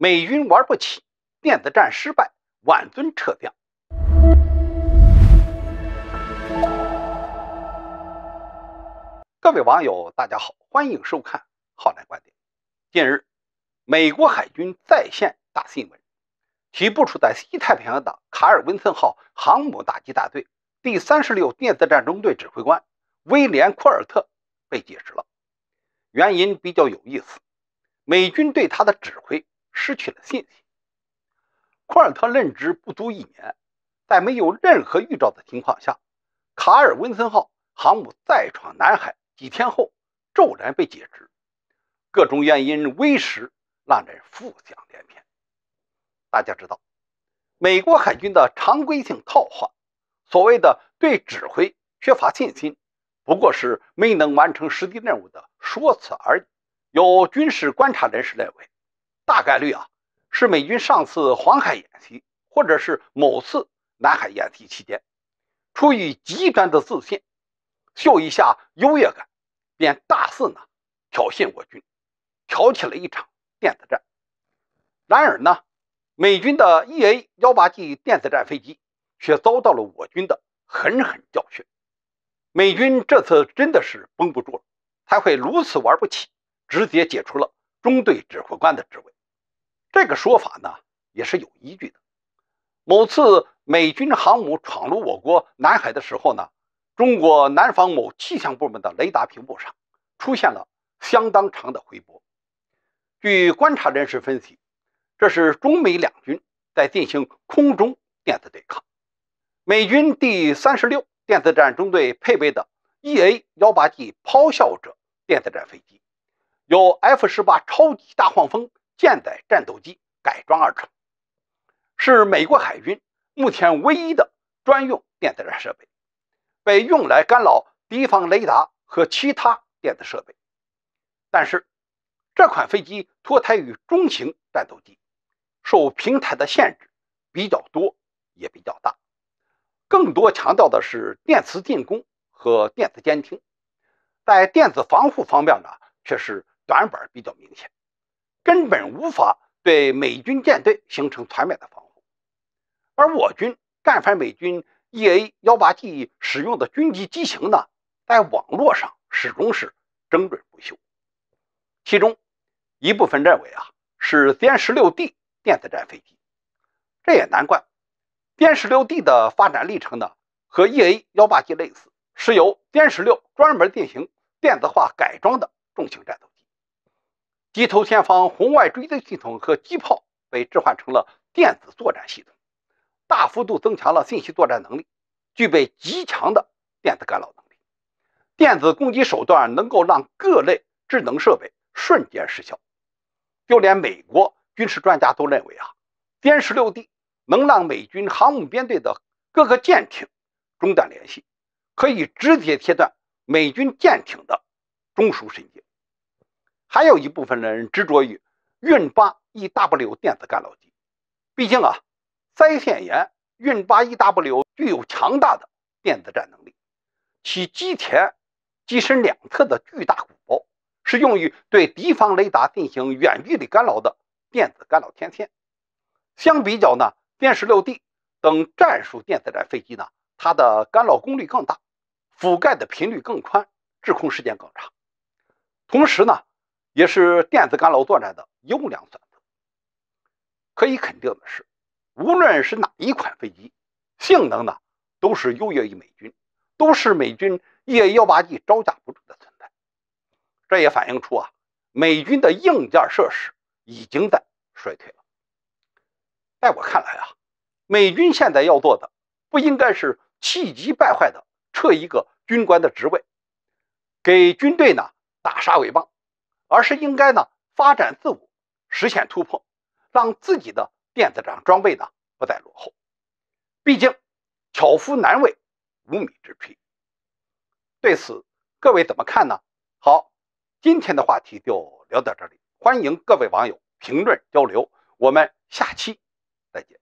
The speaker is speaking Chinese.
美军玩不起，电子战失败，婉尊撤掉。各位网友，大家好，欢迎收看浩然观点。近日，美国海军再现大新闻，其部署在西太平洋的卡尔文森号航母打击大队第三十六电子战中队指挥官威廉·库尔特被解职了，原因比较有意思，美军对他的指挥。失去了信心。库尔特任职不足一年，在没有任何预兆的情况下，卡尔文森号航母再闯南海，几天后骤然被解职。各种原因为实，让人浮想联翩。大家知道，美国海军的常规性套话，所谓的对指挥缺乏信心，不过是没能完成实际任务的说辞而已。有军事观察人士认为。大概率啊，是美军上次黄海演习，或者是某次南海演习期间，出于极端的自信，秀一下优越感，便大肆呢挑衅我军，挑起了一场电子战。然而呢，美军的 EA 幺八 G 电子战飞机却遭到了我军的狠狠教训。美军这次真的是绷不住了，才会如此玩不起，直接解除了中队指挥官的职位。这个说法呢也是有依据的。某次美军航母闯入我国南海的时候呢，中国南方某气象部门的雷达屏幕上出现了相当长的回波。据观察人士分析，这是中美两军在进行空中电子对抗。美军第三十六电子战中队配备的 EA 幺八 G 咆哮者电子战飞机，有 F 十八超级大黄蜂。舰载战斗机改装而成，是美国海军目前唯一的专用电子战设备，被用来干扰敌方雷达和其他电子设备。但是，这款飞机脱胎于中型战斗机，受平台的限制比较多，也比较大。更多强调的是电磁进攻和电子监听，在电子防护方面呢，却是短板比较明显。根本无法对美军舰队形成全面的防护，而我军干翻美军 EA 幺八 G 使用的军机机型呢，在网络上始终是争论不休。其中一部分认为啊是歼十六 D 电子战飞机，这也难怪。歼十六 D 的发展历程呢和 EA 幺八 G 类似，是由歼十六专门进行电子化改装的重型战斗机。机头前方红外追踪系统和机炮被置换成了电子作战系统，大幅度增强了信息作战能力，具备极强的电子干扰能力。电子攻击手段能够让各类智能设备瞬间失效，就连美国军事专家都认为啊，歼十六 D 能让美军航母编队的各个舰艇中断联系，可以直接切断美军舰艇的中枢神经。还有一部分人执着于运八 EW 电子干扰机，毕竟啊，腮腺炎运八 EW 具有强大的电子战能力，其机前机身两侧的巨大鼓包是用于对敌方雷达进行远距离干扰的电子干扰天线。相比较呢，歼 -16D 等战术电子战飞机呢，它的干扰功率更大，覆盖的频率更宽，制空时间更长。同时呢。也是电子干扰作战的优良选择。可以肯定的是，无论是哪一款飞机，性能呢都是优越于美军，都是美军 EA 幺八 G 招架不住的存在。这也反映出啊，美军的硬件设施已经在衰退了。在我看来啊，美军现在要做的不应该是气急败坏的撤一个军官的职位，给军队呢打杀尾棒。而是应该呢发展自我，实现突破，让自己的电子战装备呢不再落后。毕竟巧妇难为无米之炊。对此各位怎么看呢？好，今天的话题就聊到这里，欢迎各位网友评论交流，我们下期再见。